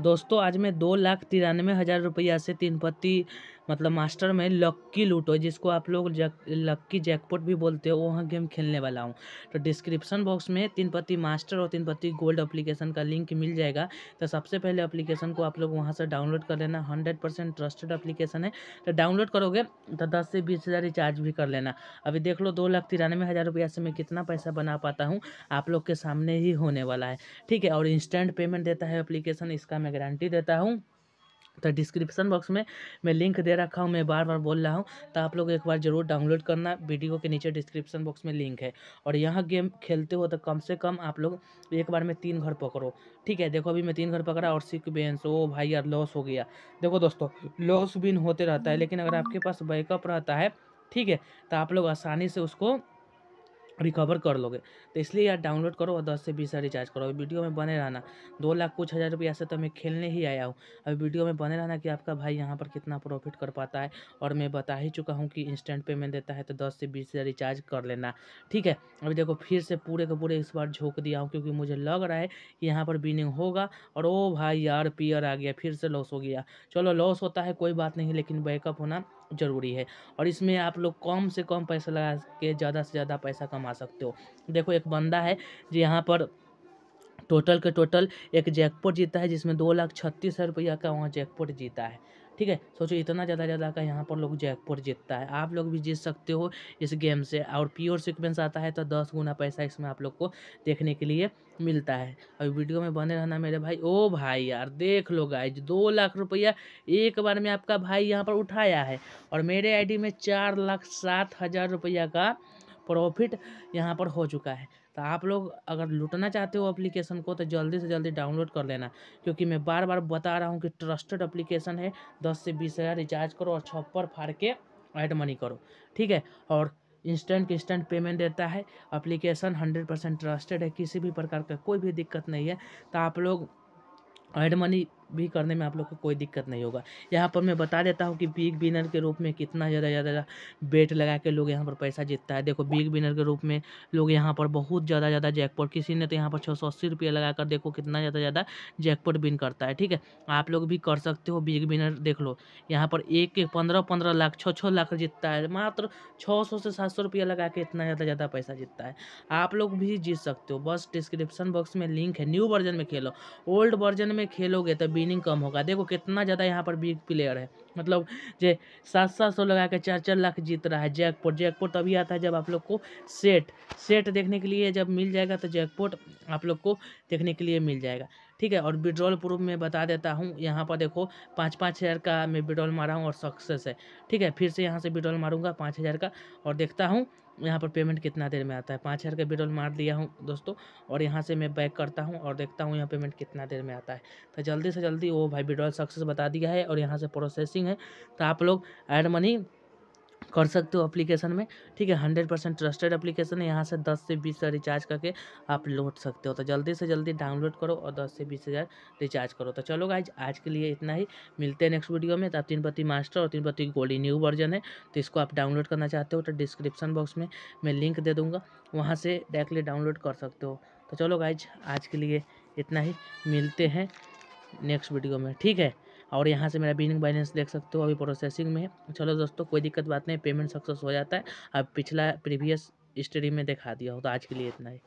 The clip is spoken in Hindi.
दोस्तों आज मैं दो लाख तिरानवे हज़ार रुपया से तीन पत्ती मतलब मास्टर में लक्की लूटो जिसको आप लोग जैक लक्की जैकपॉट भी बोलते हो वह गेम खेलने वाला हूँ तो डिस्क्रिप्शन बॉक्स में तीन पत्ती मास्टर और तीन पत्ती गोल्ड अप्लीकेशन का लिंक मिल जाएगा तो सबसे पहले अप्लीकेशन को आप लोग वहाँ से डाउनलोड कर लेना हंड्रेड परसेंट ट्रस्टेड अप्लीकेशन है तो डाउनलोड करोगे तो दस से बीस हज़ार रिचार्ज भी कर लेना अभी देख लो दो लाख तिरानवे हज़ार रुपया से मैं कितना पैसा बना पाता हूँ आप लोग के सामने ही होने वाला है ठीक है और इंस्टेंट पेमेंट देता है अप्लीकेशन इसका मैं गारंटी देता हूँ तो डिस्क्रिप्शन बॉक्स में मैं लिंक दे रखा हूँ मैं बार बार बोल रहा हूँ तो आप लोग एक बार जरूर डाउनलोड करना वीडियो के नीचे डिस्क्रिप्शन बॉक्स में लिंक है और यहाँ गेम खेलते हो तो कम से कम आप लोग एक बार में तीन घर पकड़ो ठीक है देखो अभी मैं तीन घर पकड़ा और सिक बेंस ओ भाई यार लॉस हो गया देखो दोस्तों लॉस बिन होते रहता है लेकिन अगर आपके पास बैकअप रहता है ठीक है तो आप लोग आसानी से उसको रिकवर कर लोगे तो इसलिए यार डाउनलोड करो और दस से बीस हज़ार रिचार्ज करो वीडियो में बने रहना दो लाख कुछ हज़ार रुपया से तो मैं खेलने ही आया हूँ अभी वीडियो में बने रहना कि आपका भाई यहाँ पर कितना प्रॉफिट कर पाता है और मैं बता ही चुका हूँ कि इंस्टेंट पेमेंट देता है तो दस से बीस हज़ार रिचार्ज कर लेना ठीक है अभी देखो फिर से पूरे के पूरे इस बार झोंक दिया हूँ क्योंकि मुझे लग रहा है कि यहाँ पर बिनिंग होगा और ओ भाई यार पियर आ गया फिर से लॉस हो गया चलो लॉस होता है कोई बात नहीं लेकिन बैकअप होना ज़रूरी है और इसमें आप लोग कम से कम पैसा लगा के ज़्यादा से ज़्यादा पैसा कमा सकते हो देखो एक बंदा है जो यहाँ पर टोटल के टोटल एक जैकपॉट जीता है जिसमें दो लाख छत्तीस हज़ार रुपया का वहाँ जैकपॉट जीता है ठीक है सोचो इतना ज़्यादा ज़्यादा का यहाँ पर लोग जयपुर जीतता है आप लोग भी जीत सकते हो इस गेम से और प्योर सिक्वेंस आता है तो दस गुना पैसा इसमें आप लोग को देखने के लिए मिलता है अभी वीडियो में बने रहना मेरे भाई ओ भाई यार देख लो गाइज दो लाख रुपया एक बार में आपका भाई यहाँ पर उठाया है और मेरे आईडी में चार लाख सात हज़ार रुपया का प्रॉफिट यहाँ पर हो चुका है तो आप लोग अगर लूटना चाहते हो एप्लीकेशन को तो जल्दी से जल्दी डाउनलोड कर लेना क्योंकि मैं बार बार बता रहा हूँ कि ट्रस्टेड एप्लीकेशन है दस से बीस हज़ार रिचार्ज करो और छप्पर फाड़ के ऐड मनी करो ठीक है और इंस्टेंट इंस्टेंट पेमेंट देता है अप्लीकेशन हंड्रेड परसेंट ट्रस्टेड है किसी भी प्रकार का कोई भी दिक्कत नहीं है तो आप लोग ऐड मनी भी करने में आप लोग को कोई दिक्कत नहीं होगा यहाँ पर मैं बता देता हूँ कि बिग बिनर के रूप में कितना ज़्यादा ज़्यादा बेट लगा के लोग यहाँ पर पैसा जीतता है देखो बिग बिनर के रूप में लोग यहाँ पर बहुत ज़्यादा ज़्यादा जैकपॉट किसी ने तो यहाँ पर छः सौ अस्सी रुपये लगा कर देखो कितना ज़्यादा ज़्यादा जैकपॉट बिन करता है ठीक है आप लोग भी कर सकते हो बिग बिनर देख लो यहाँ पर एक एक पंद्रह पंद्रह लाख छः छः लाख जीतता है मात्र छः सौ से सात सौ रुपया लगा के इतना ज़्यादा ज़्यादा पैसा जीतता है आप लोग भी जीत सकते हो बस डिस्क्रिप्शन बॉक्स में लिंक है न्यू वर्जन में खेलो ओल्ड वर्जन में खेलोगे तो विनिंग कम होगा देखो कितना ज़्यादा यहाँ पर बिग प्लेयर है मतलब जे सात सात सौ लगा के चार चार लाख जीत रहा है जैकपोट जैकपोट तभी आता है जब आप लोग को सेट सेट देखने के लिए जब मिल जाएगा तो जैकपोट आप लोग को देखने के लिए मिल जाएगा ठीक है और विड्रॉल प्रूफ में बता देता हूँ यहाँ पर देखो पाँच पाँच हज़ार का मैं विड्रॉल मारा हूँ और सक्सेस है ठीक है फिर से यहाँ से विड्रॉल मारूँगा पाँच हज़ार का और देखता हूँ यहाँ पर पेमेंट कितना देर में आता है पाँच हज़ार का विड्रॉल मार दिया हूँ दोस्तों और यहाँ से मैं बैक करता हूँ और देखता हूँ यहाँ पेमेंट कितना देर में आता है तो जल्दी से जल्दी वो भाई विड्रॉल सक्सेस बता दिया है और यहाँ से प्रोसेसिंग है तो आप लोग एड मनी कर सकते हो एप्लीकेशन में ठीक है हंड्रेड परसेंट ट्रस्टेड अप्लीकेशन है यहाँ से दस से बीस हज़ार रिचार्ज करके आप लौट सकते हो तो जल्दी से जल्दी डाउनलोड करो और दस से बीस हज़ार रिचार्ज करो तो चलो गाइज आज के लिए इतना ही मिलते हैं नेक्स्ट वीडियो में तो आप पति मास्टर और पति गोल्डी न्यू वर्जन है तो इसको आप डाउनलोड करना चाहते हो तो डिस्क्रिप्शन बॉक्स में मैं लिंक दे दूँगा वहाँ से डायरेक्टली डाउनलोड कर सकते हो तो चलो गाइज आज के लिए इतना ही मिलते हैं नेक्स्ट वीडियो में ठीक है और यहाँ से मेरा बिलिंग बैलेंस देख सकते हो अभी प्रोसेसिंग में चलो दोस्तों कोई दिक्कत बात नहीं पेमेंट सक्सेस हो जाता है अब पिछला प्रीवियस स्टडी में दिखा दिया हो तो आज के लिए इतना ही